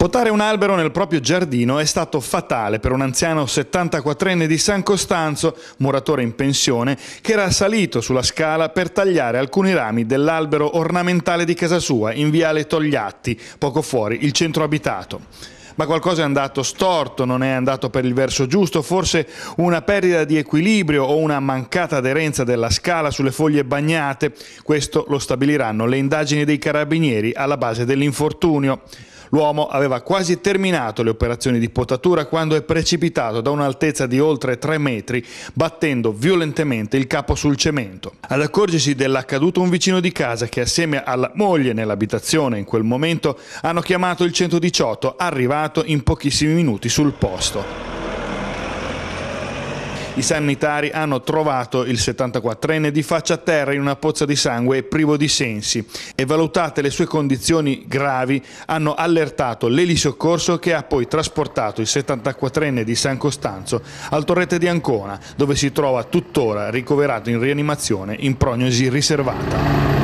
Potare un albero nel proprio giardino è stato fatale per un anziano 74enne di San Costanzo, muratore in pensione, che era salito sulla scala per tagliare alcuni rami dell'albero ornamentale di casa sua in viale Togliatti, poco fuori il centro abitato ma qualcosa è andato storto, non è andato per il verso giusto, forse una perdita di equilibrio o una mancata aderenza della scala sulle foglie bagnate. Questo lo stabiliranno le indagini dei carabinieri alla base dell'infortunio. L'uomo aveva quasi terminato le operazioni di potatura quando è precipitato da un'altezza di oltre 3 metri, battendo violentemente il capo sul cemento. Ad accorgersi dell'accaduto un vicino di casa che assieme alla moglie nell'abitazione in quel momento hanno chiamato il 118, arrivato in pochissimi minuti sul posto. I sanitari hanno trovato il 74enne di faccia a terra in una pozza di sangue privo di sensi e valutate le sue condizioni gravi hanno allertato l'elisoccorso che ha poi trasportato il 74enne di San Costanzo al torrete di Ancona dove si trova tuttora ricoverato in rianimazione in prognosi riservata.